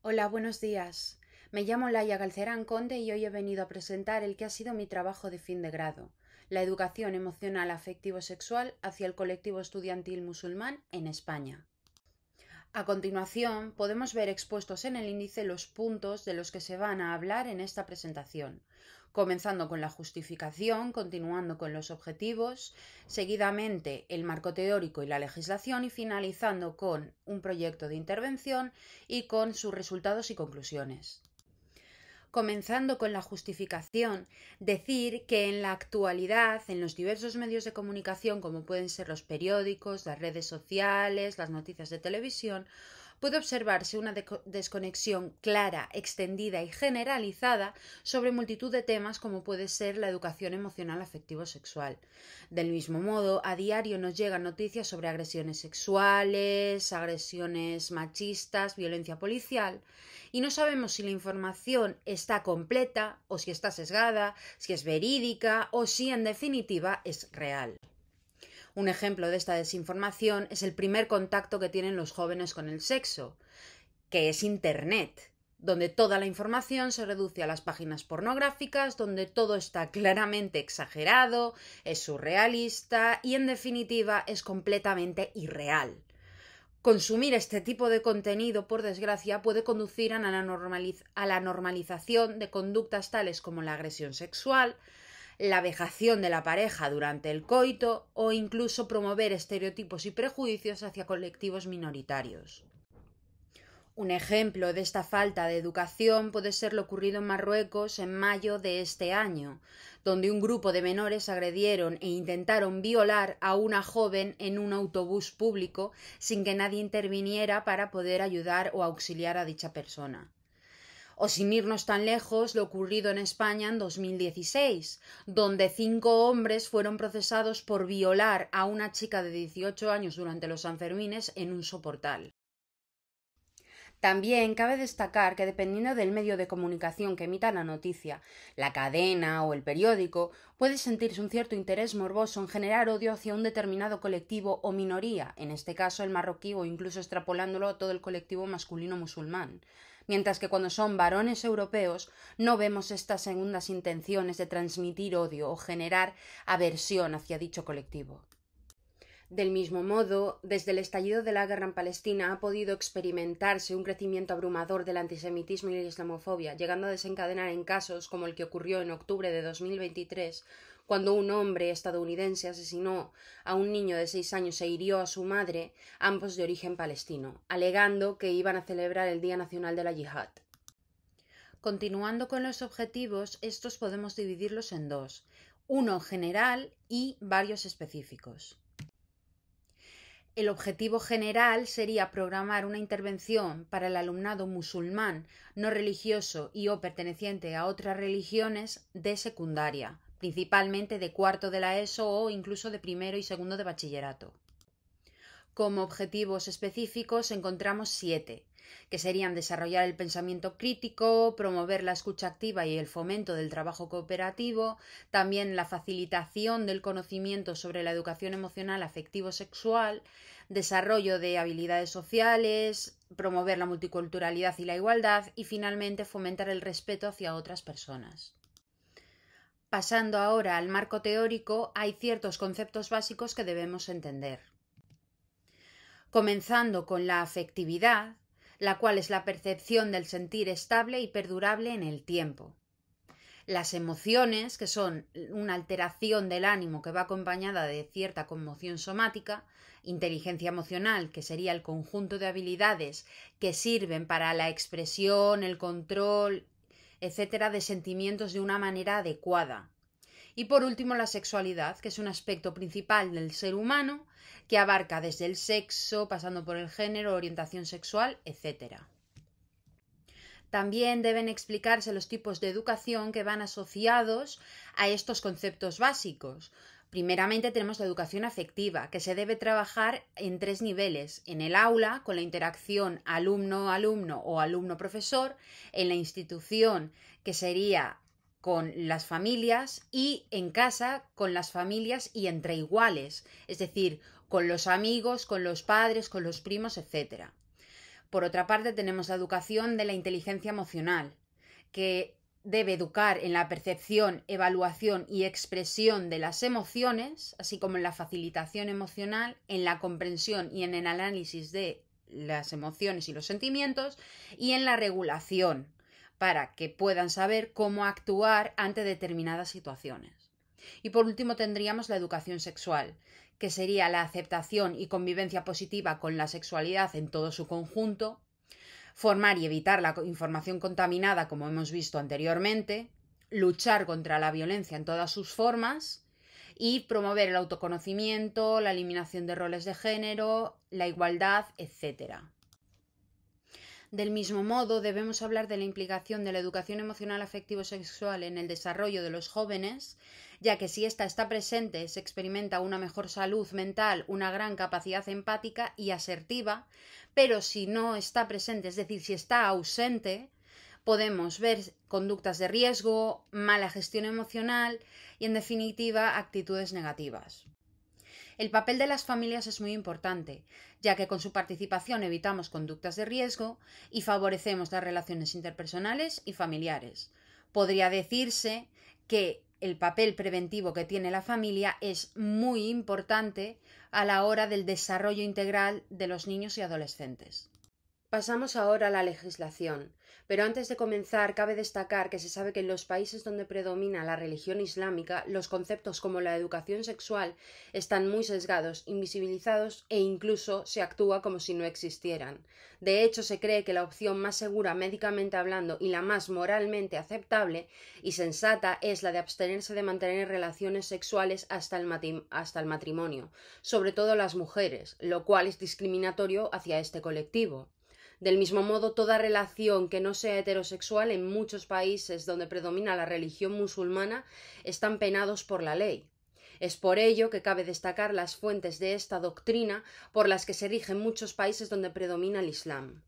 Hola, buenos días. Me llamo Laia Galcerán Conde y hoy he venido a presentar el que ha sido mi trabajo de fin de grado, la educación emocional afectivo-sexual hacia el colectivo estudiantil musulmán en España. A continuación, podemos ver expuestos en el índice los puntos de los que se van a hablar en esta presentación comenzando con la justificación, continuando con los objetivos, seguidamente el marco teórico y la legislación y finalizando con un proyecto de intervención y con sus resultados y conclusiones comenzando con la justificación, decir que en la actualidad, en los diversos medios de comunicación, como pueden ser los periódicos, las redes sociales, las noticias de televisión, puede observarse una desconexión clara, extendida y generalizada sobre multitud de temas como puede ser la educación emocional afectivo-sexual. Del mismo modo, a diario nos llegan noticias sobre agresiones sexuales, agresiones machistas, violencia policial, y no sabemos si la información está completa o si está sesgada, si es verídica o si en definitiva es real. Un ejemplo de esta desinformación es el primer contacto que tienen los jóvenes con el sexo, que es Internet, donde toda la información se reduce a las páginas pornográficas, donde todo está claramente exagerado, es surrealista y en definitiva es completamente irreal. Consumir este tipo de contenido, por desgracia, puede conducir a la, normalización de conductas tales como la agresión sexual, la vejación de la pareja durante el coito o incluso promover estereotipos y prejuicios hacia colectivos minoritarios. Un ejemplo de esta falta de educación puede ser lo ocurrido en Marruecos en mayo de este año, donde un grupo de menores agredieron e intentaron violar a una joven en un autobús público sin que nadie interviniera para poder ayudar o auxiliar a dicha persona o sin irnos tan lejos, lo ocurrido en España en 2016, donde cinco hombres fueron procesados por violar a una chica de 18 años durante los Sanfermines en un soportal. También cabe destacar que dependiendo del medio de comunicación que emita la noticia, la cadena o el periódico, puede sentirse un cierto interés morboso en generar odio hacia un determinado colectivo o minoría, en este caso el marroquí o incluso extrapolándolo a todo el colectivo masculino musulmán mientras que cuando son varones europeos no vemos estas segundas intenciones de transmitir odio o generar aversión hacia dicho colectivo. Del mismo modo, desde el estallido de la guerra en Palestina ha podido experimentarse un crecimiento abrumador del antisemitismo y la islamofobia, llegando a desencadenar en casos como el que ocurrió en octubre de 2023, cuando un hombre estadounidense asesinó a un niño de seis años e hirió a su madre, ambos de origen palestino, alegando que iban a celebrar el Día Nacional de la Yihad. Continuando con los objetivos, estos podemos dividirlos en dos, uno general y varios específicos. El objetivo general sería programar una intervención para el alumnado musulmán, no religioso y o perteneciente a otras religiones de secundaria, principalmente de cuarto de la ESO o incluso de primero y segundo de bachillerato. Como objetivos específicos encontramos siete que serían desarrollar el pensamiento crítico, promover la escucha activa y el fomento del trabajo cooperativo, también la facilitación del conocimiento sobre la educación emocional afectivo-sexual, desarrollo de habilidades sociales, promover la multiculturalidad y la igualdad y finalmente fomentar el respeto hacia otras personas. Pasando ahora al marco teórico, hay ciertos conceptos básicos que debemos entender. Comenzando con la afectividad, la cual es la percepción del sentir estable y perdurable en el tiempo. Las emociones, que son una alteración del ánimo que va acompañada de cierta conmoción somática, inteligencia emocional, que sería el conjunto de habilidades que sirven para la expresión, el control, etcétera, de sentimientos de una manera adecuada, y por último, la sexualidad, que es un aspecto principal del ser humano que abarca desde el sexo, pasando por el género, orientación sexual, etc. También deben explicarse los tipos de educación que van asociados a estos conceptos básicos. Primeramente tenemos la educación afectiva, que se debe trabajar en tres niveles, en el aula, con la interacción alumno-alumno o alumno-profesor, en la institución, que sería con las familias y en casa con las familias y entre iguales, es decir, con los amigos, con los padres, con los primos, etc. Por otra parte, tenemos la educación de la inteligencia emocional, que debe educar en la percepción, evaluación y expresión de las emociones, así como en la facilitación emocional, en la comprensión y en el análisis de las emociones y los sentimientos, y en la regulación para que puedan saber cómo actuar ante determinadas situaciones. Y por último tendríamos la educación sexual, que sería la aceptación y convivencia positiva con la sexualidad en todo su conjunto, formar y evitar la información contaminada como hemos visto anteriormente, luchar contra la violencia en todas sus formas, y promover el autoconocimiento, la eliminación de roles de género, la igualdad, etcétera. Del mismo modo, debemos hablar de la implicación de la educación emocional afectivo-sexual en el desarrollo de los jóvenes, ya que si ésta está presente, se experimenta una mejor salud mental, una gran capacidad empática y asertiva, pero si no está presente, es decir, si está ausente, podemos ver conductas de riesgo, mala gestión emocional y, en definitiva, actitudes negativas. El papel de las familias es muy importante, ya que con su participación evitamos conductas de riesgo y favorecemos las relaciones interpersonales y familiares. Podría decirse que el papel preventivo que tiene la familia es muy importante a la hora del desarrollo integral de los niños y adolescentes. Pasamos ahora a la legislación, pero antes de comenzar cabe destacar que se sabe que en los países donde predomina la religión islámica los conceptos como la educación sexual están muy sesgados, invisibilizados e incluso se actúa como si no existieran. De hecho, se cree que la opción más segura médicamente hablando y la más moralmente aceptable y sensata es la de abstenerse de mantener relaciones sexuales hasta el, matrimonio, sobre todo las mujeres, lo cual es discriminatorio hacia este colectivo. Del mismo modo, toda relación que no sea heterosexual en muchos países donde predomina la religión musulmana están penados por la ley. Es por ello que cabe destacar las fuentes de esta doctrina por las que se rigen muchos países donde predomina el Islam.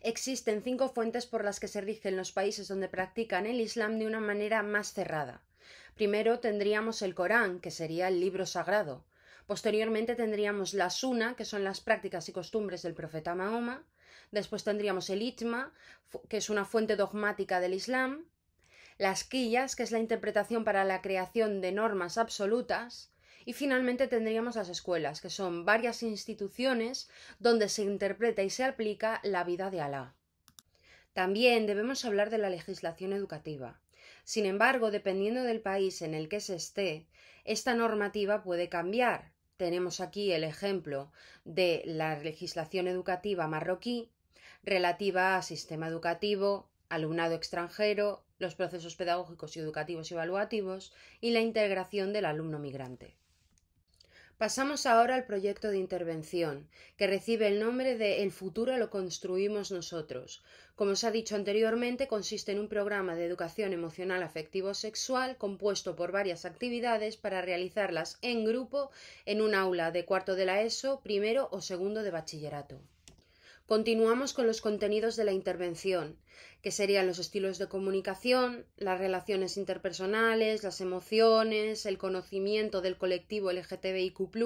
Existen cinco fuentes por las que se rigen los países donde practican el Islam de una manera más cerrada. Primero tendríamos el Corán, que sería el libro sagrado. Posteriormente tendríamos la Suna, que son las prácticas y costumbres del profeta Mahoma. Después tendríamos el ITMA, que es una fuente dogmática del Islam, las quillas, que es la interpretación para la creación de normas absolutas, y finalmente tendríamos las escuelas, que son varias instituciones donde se interpreta y se aplica la vida de Alá. También debemos hablar de la legislación educativa. Sin embargo, dependiendo del país en el que se esté, esta normativa puede cambiar. Tenemos aquí el ejemplo de la legislación educativa marroquí, relativa a sistema educativo, alumnado extranjero, los procesos pedagógicos y educativos y evaluativos y la integración del alumno migrante. Pasamos ahora al proyecto de intervención, que recibe el nombre de El futuro lo construimos nosotros. Como se ha dicho anteriormente, consiste en un programa de educación emocional afectivo-sexual compuesto por varias actividades para realizarlas en grupo en un aula de cuarto de la ESO, primero o segundo de bachillerato. Continuamos con los contenidos de la intervención, que serían los estilos de comunicación, las relaciones interpersonales, las emociones, el conocimiento del colectivo LGTBIQ,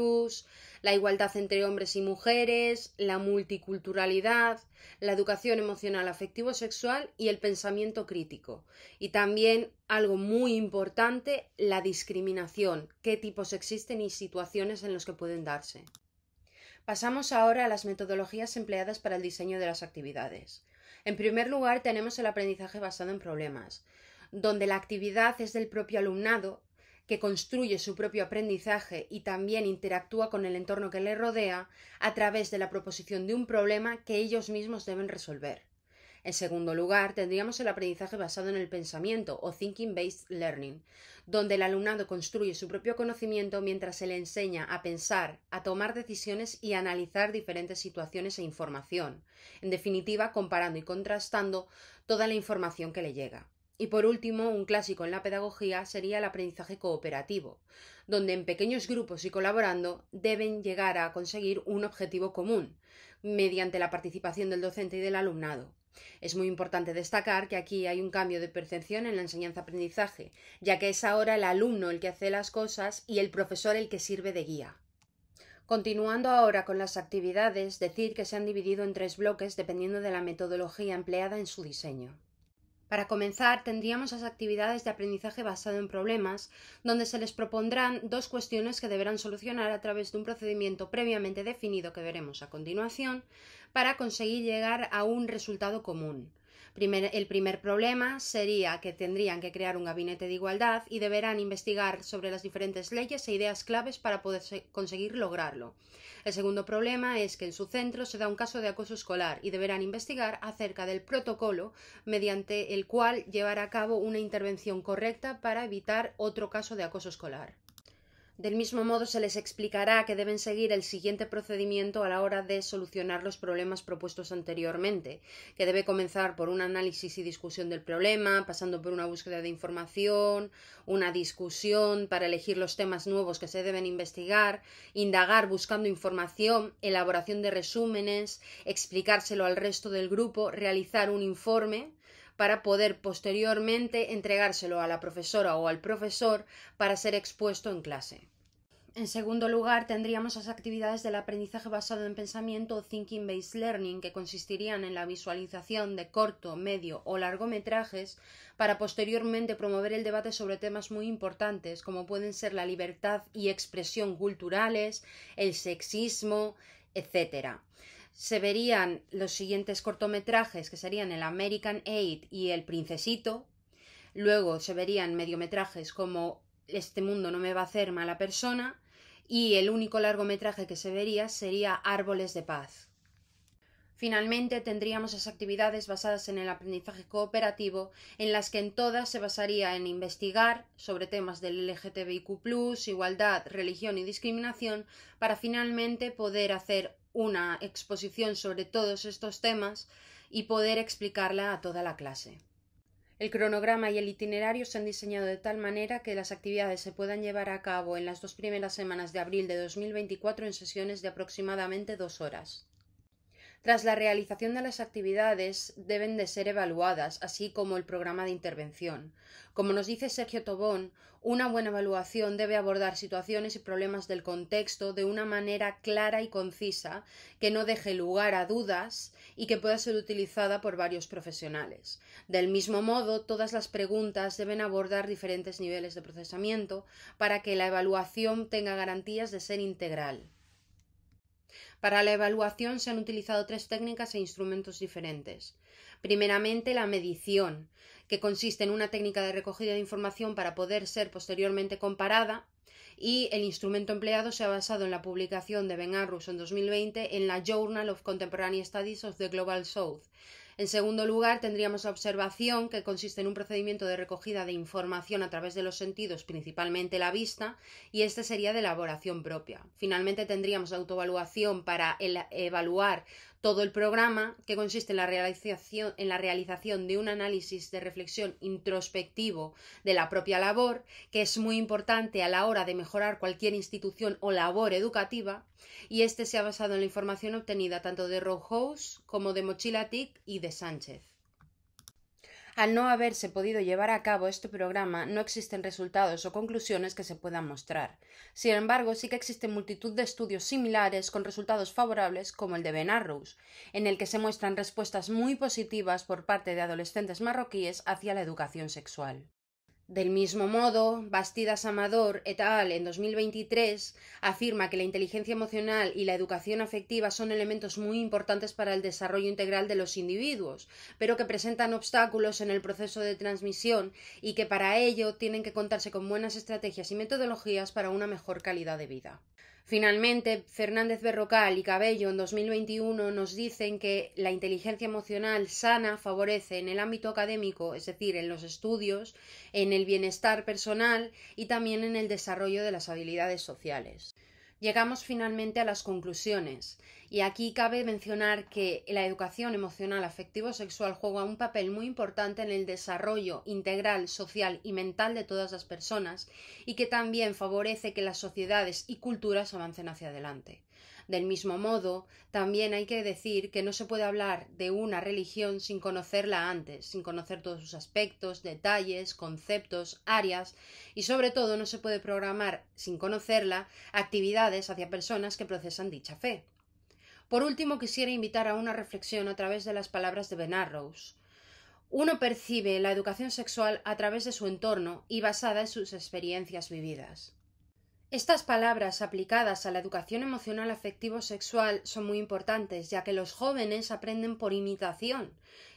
la igualdad entre hombres y mujeres, la multiculturalidad, la educación emocional afectivo-sexual y el pensamiento crítico. Y también, algo muy importante, la discriminación, qué tipos existen y situaciones en los que pueden darse. Pasamos ahora a las metodologías empleadas para el diseño de las actividades. En primer lugar, tenemos el aprendizaje basado en problemas, donde la actividad es del propio alumnado que construye su propio aprendizaje y también interactúa con el entorno que le rodea a través de la proposición de un problema que ellos mismos deben resolver. En segundo lugar, tendríamos el aprendizaje basado en el pensamiento o Thinking Based Learning, donde el alumnado construye su propio conocimiento mientras se le enseña a pensar, a tomar decisiones y a analizar diferentes situaciones e información, en definitiva, comparando y contrastando toda la información que le llega. Y por último, un clásico en la pedagogía sería el aprendizaje cooperativo, donde en pequeños grupos y colaborando deben llegar a conseguir un objetivo común, mediante la participación del docente y del alumnado. Es muy importante destacar que aquí hay un cambio de percepción en la enseñanza-aprendizaje, ya que es ahora el alumno el que hace las cosas y el profesor el que sirve de guía. Continuando ahora con las actividades, decir que se han dividido en tres bloques dependiendo de la metodología empleada en su diseño. Para comenzar, tendríamos las actividades de aprendizaje basado en problemas, donde se les propondrán dos cuestiones que deberán solucionar a través de un procedimiento previamente definido que veremos a continuación, para conseguir llegar a un resultado común el primer problema sería que tendrían que crear un gabinete de igualdad y deberán investigar sobre las diferentes leyes e ideas claves para poder conseguir lograrlo. El segundo problema es que en su centro se da un caso de acoso escolar y deberán investigar acerca del protocolo mediante el cual llevar a cabo una intervención correcta para evitar otro caso de acoso escolar. Del mismo modo, se les explicará que deben seguir el siguiente procedimiento a la hora de solucionar los problemas propuestos anteriormente, que debe comenzar por un análisis y discusión del problema, pasando por una búsqueda de información, una discusión para elegir los temas nuevos que se deben investigar, indagar buscando información, elaboración de resúmenes, explicárselo al resto del grupo, realizar un informe para poder posteriormente entregárselo a la profesora o al profesor para ser expuesto en clase. En segundo lugar, tendríamos las actividades del aprendizaje basado en pensamiento o thinking based learning, que consistirían en la visualización de corto, medio o largometrajes para posteriormente promover el debate sobre temas muy importantes, como pueden ser la libertad y expresión culturales, el sexismo, etc se verían los siguientes cortometrajes, que serían el American Aid y el Princesito. Luego se verían mediometrajes como Este mundo no me va a hacer mala persona. Y el único largometraje que se vería sería Árboles de Paz. Finalmente tendríamos las actividades basadas en el aprendizaje cooperativo, en las que en todas se basaría en investigar sobre temas del LGTBIQ, igualdad, religión y discriminación, para finalmente poder hacer una exposición sobre todos estos temas y poder explicarla a toda la clase. El cronograma y el itinerario se han diseñado de tal manera que las actividades se puedan llevar a cabo en las dos primeras semanas de abril de 2024 en sesiones de aproximadamente dos horas. Tras la realización de las actividades deben de ser evaluadas, así como el programa de intervención. Como nos dice Sergio Tobón, una buena evaluación debe abordar situaciones y problemas del contexto de una manera clara y concisa, que no deje lugar a dudas y que pueda ser utilizada por varios profesionales. Del mismo modo, todas las preguntas deben abordar diferentes niveles de procesamiento para que la evaluación tenga garantías de ser integral. Para la evaluación se han utilizado tres técnicas e instrumentos diferentes. Primeramente, la medición, que consiste en una técnica de recogida de información para poder ser posteriormente comparada y el instrumento empleado se ha basado en la publicación de Ben Arrus en 2020 en la Journal of Contemporary Studies of the Global South, en segundo lugar, tendríamos observación, que consiste en un procedimiento de recogida de información a través de los sentidos, principalmente la vista, y este sería de elaboración propia. Finalmente, tendríamos autoevaluación para evaluar todo el programa, que consiste en la, realización, en la realización de un análisis de reflexión introspectivo de la propia labor, que es muy importante a la hora de mejorar cualquier institución o labor educativa, y este se ha basado en la información obtenida tanto de Rowhouse como de Mochila y de Sánchez. Al no haberse podido llevar a cabo este programa, no existen resultados o conclusiones que se puedan mostrar. Sin embargo, sí que existen multitud de estudios similares con resultados favorables, como el de Ben en el que se muestran respuestas muy positivas por parte de adolescentes marroquíes hacia la educación sexual. Del mismo modo, Bastidas Amador et al. en 2023 afirma que la inteligencia emocional y la educación afectiva son elementos muy importantes para el desarrollo integral de los individuos, pero que presentan obstáculos en el proceso de transmisión y que para ello tienen que contarse con buenas estrategias y metodologías para una mejor calidad de vida. Finalmente, Fernández Berrocal y Cabello en 2021 nos dicen que la inteligencia emocional sana favorece en el ámbito académico, es decir, en los estudios, en el bienestar personal y también en el desarrollo de las habilidades sociales llegamos finalmente a las conclusiones. Y aquí cabe mencionar que la educación emocional afectivo-sexual juega un papel muy importante en el desarrollo integral, social y mental de todas las personas y que también favorece que las sociedades y culturas avancen hacia adelante. Del mismo modo, también hay que decir que no se puede hablar de una religión sin conocerla antes, sin conocer todos sus aspectos, detalles, conceptos, áreas y sobre todo no se puede programar sin conocerla actividades hacia personas que procesan dicha fe. Por último, quisiera invitar a una reflexión a través de las palabras de Ben Arrows. Uno percibe la educación sexual a través de su entorno y basada en sus experiencias vividas. Estas palabras aplicadas a la educación emocional afectivo sexual son muy importantes, ya que los jóvenes aprenden por imitación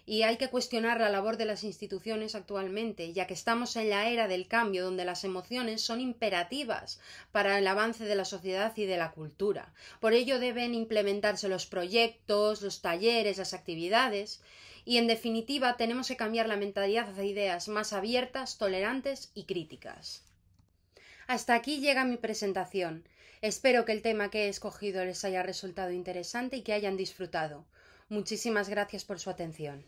y hay que cuestionar la labor de las instituciones actualmente, ya que estamos en la era del cambio donde las emociones son imperativas para el avance de la sociedad y de la cultura. Por ello deben implementarse los proyectos, los talleres, las actividades y en definitiva tenemos que cambiar la mentalidad hacia ideas más abiertas, tolerantes y críticas. Hasta aquí llega mi presentación. Espero que el tema que he escogido les haya resultado interesante y que hayan disfrutado. Muchísimas gracias por su atención.